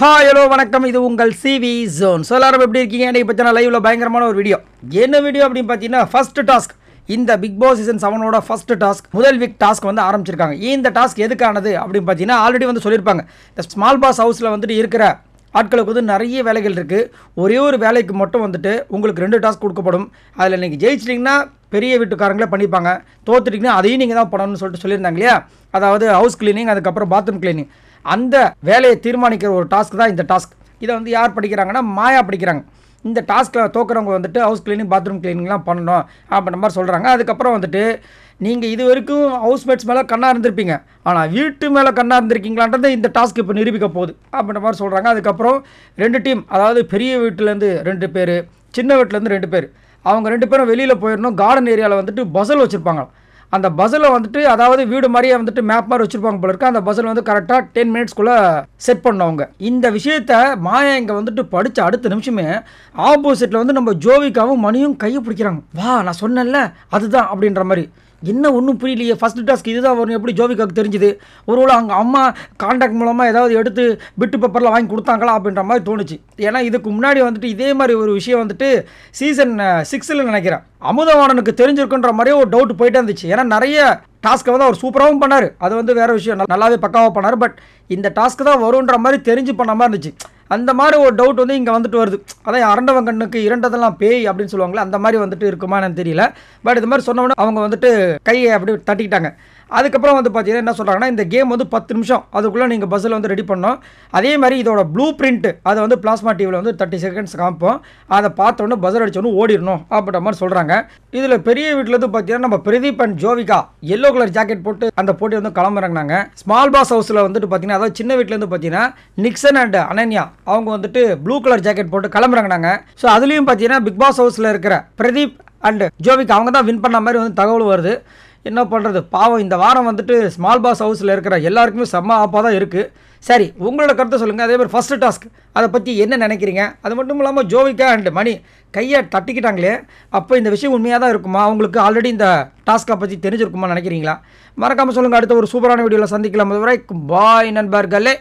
hi hello வணக்கம் இது உங்கள் சிவி ஜோன் ஸோ எல்லாரும் எப்படி இருக்கீங்க எனக்கு பற்றின லைவில் பயங்கரமான ஒரு வீடியோ என்ன வீடியோ அப்படின்னு பார்த்தீங்கன்னா ஃபஸ்ட் டாஸ்க் இந்த பிக் பாஸ் சீசன் செவனோட ஃபஸ்ட் டாஸ்க் முதல் வீக் டாஸ்க் வந்து ஆரம்பிச்சிருக்காங்க இந்த டாஸ்க் எதுக்கானது அப்படின்னு பார்த்தீங்கன்னா ஆல்ரெடி வந்து சொல்லியிருப்பாங்க இந்த ஸ்மால் பாஸ் ஹவுஸில் வந்துட்டு இருக்கிற ஆட்களுக்கு வந்து நிறைய வேலைகள் இருக்குது ஒரே ஒரு வேலைக்கு மட்டும் வந்துட்டு உங்களுக்கு ரெண்டு டாஸ்க் கொடுக்கப்படும் அதில் நீங்கள் ஜெயிச்சிட்டிங்கன்னா பெரிய வீட்டுக்காரங்களே பண்ணிப்பாங்க தோத்துட்டிங்கன்னா அதையும் நீங்கள் தான் பண்ணணும்னு சொல்லிட்டு சொல்லியிருந்தாங்க இல்லையா அதாவது ஹவுஸ் கிளீனிங் அதுக்கப்புறம் பாத்ரூம் கிளீனிங் அந்த வேலையை தீர்மானிக்கிற ஒரு டாஸ்க் தான் இந்த டாஸ்க் இதை வந்து யார் படிக்கிறாங்கன்னா மாயா படிக்கிறாங்க இந்த டாஸ்கில் தோக்குறவங்க வந்துட்டு ஹவுஸ் க்ளீனிங் பாத்ரூம் க்ளீனிங்லாம் பண்ணணும் அப்படின்ற மாதிரி சொல்கிறாங்க அதுக்கப்புறம் வந்துட்டு நீங்கள் இது வரைக்கும் ஹவுஸ்மேட்ஸ் மேலே கண்ணாக இருந்திருப்பீங்க ஆனால் வீட்டு மேலே கண்ணாக இருந்திருக்கீங்களான்றது இந்த டாஸ்க் இப்போ நிரூபிக்க போகுது அப்படின்ற மாதிரி சொல்கிறாங்க அதுக்கப்புறம் ரெண்டு டீம் அதாவது பெரிய வீட்டிலேருந்து ரெண்டு பேர் சின்ன வீட்டிலேருந்து ரெண்டு பேர் அவங்க ரெண்டு பேரும் வெளியில் போயிடணும் கார்டன் ஏரியாவில் வந்துட்டு பசல் வச்சுருப்பாங்க அந்த பஸ்ஸில் வந்துட்டு அதாவது வீடு மாதிரியே வந்துட்டு மேப் மாதிரி வச்சுருப்பாங்க போல இருக்கு அந்த பஸ்ஸில் வந்து கரெக்டாக டென் மினிட்ஸ்க்குள்ளே செட் பண்ணவங்க இந்த விஷயத்த மாயா இங்கே வந்துட்டு படித்த அடுத்த நிமிஷமே ஆப்போசிட்டில் வந்து நம்ம ஜோவிக்காவும் மணியும் கையை பிடிக்கிறாங்க வா நான் சொன்னேன்ல அதுதான் அப்படின்ற மாதிரி என்ன ஒன்றும் புரியலையே ஃபஸ்ட் டாஸ்க் இதுதான் வரும் எப்படி ஜோவிகாவுக்கு தெரிஞ்சுது ஒருவேளை அவங்க அம்மா காண்டாக்ட் மூலமாக ஏதாவது எடுத்து பிட்டு பேப்பரில் வாங்கி கொடுத்தாங்களா அப்படின்ற மாதிரி தோணுச்சு ஏன்னா இதுக்கு முன்னாடி வந்துட்டு இதே மாதிரி ஒரு விஷயம் வந்துட்டு சீசன் சிக்ஸில் நினைக்கிறேன் அமுதவாணனுக்கு தெரிஞ்சிருக்குன்ற மாதிரியே ஒரு டவுட் போயிட்டே இருந்துச்சு ஏன்னா நிறைய டாஸ்க்கை வந்து அவர் சூப்பராகவும் பண்ணார் அது வந்து வேறு விஷயம் நல்லாவே பக்காவாக பண்ணார் பட் இந்த டாஸ்க்கு தான் வருன்ற மாதிரி தெரிஞ்சு பண்ண மாதிரி இருந்துச்சு அந்த மாதிரி ஒரு டவுட் வந்து இங்கே வந்துட்டு வருது அதான் அரண்டவன் கண்ணுக்கு இரண்டதெல்லாம் பேய் அப்படின்னு சொல்லுவாங்களே அந்த மாதிரி வந்துட்டு இருக்குமான்னு தெரியல பட் இது மாதிரி சொன்னவொன்னே அவங்க வந்துட்டு கையை அப்படி தட்டிக்கிட்டாங்க அதுக்கப்புறம் வந்து பார்த்தீங்கன்னா என்ன சொல்கிறாங்கன்னா இந்த கேம் வந்து பத்து நிமிஷம் அதுக்குள்ளே நீங்கள் பஸ்ஸில் வந்து ரெடி பண்ணோம் அதே மாதிரி இதோட ப்ளூ பிரிண்ட்டு அதை வந்து பிளாஸ்மா டிவியில் வந்து தேர்ட்டி செகண்ட்ஸ் காமிப்போம் அதை பார்த்தோன்னு பஸ்ஸில் அடித்தோன்னு ஓடிடணும் அப்படின்ற மாதிரி சொல்கிறாங்க இதில் பெரிய வந்து பார்த்தீங்கன்னா நம்ம Pradeep and Jovika yellow colour jacket போட்டு அந்த போட்டி வந்து கிளம்புறாங்க ஸ்மால் பாஸ் ஹவுஸில் வந்துட்டு பார்த்தீங்கன்னா அதாவது சின்ன வீட்டிலேருந்து பார்த்தீங்கன்னா நிக்சன் அண்ட் அனன்யா அவங்க வந்துட்டு ப்ளூ கலர் ஜாக்கெட் போட்டு கிளம்புறாங்க ஸோ அதுலேயும் பார்த்தீங்கன்னா பிக் பாஸ் ஹவுஸில் இருக்கிற பிரதீப் அண்ட் ஜோவிக் அவங்க தான் வின் பண்ண மாதிரி வந்து தகவல் வருது என்ன பண்ணுறது பாவம் இந்த வாரம் வந்துட்டு ஸ்மால் பாஸ் ஹவுஸில் இருக்கிற எல்லாருக்குமே செம்ம ஆப்பாக தான் இருக்குது சரி உங்களோட கருத்தை சொல்லுங்கள் அதே மாதிரி ஃபஸ்ட்டு டாஸ்க் அதை பற்றி என்ன நினைக்கிறீங்க அது மட்டும் இல்லாமல் ஜோவிக்கா அண்ட் மணி கையை தட்டிக்கிட்டாங்களே அப்போ இந்த விஷயம் உண்மையாக தான் இருக்குமா உங்களுக்கு ஆல்ரெடி இந்த டாஸ்க்கை பற்றி தெரிஞ்சிருக்குமா நினைக்கிறீங்களா மறக்காமல் சொல்லுங்கள் அடுத்த ஒரு சூப்பரான வீடியோவில் சந்திக்கலாம் வரைக்கும் பாய் நண்பர்களே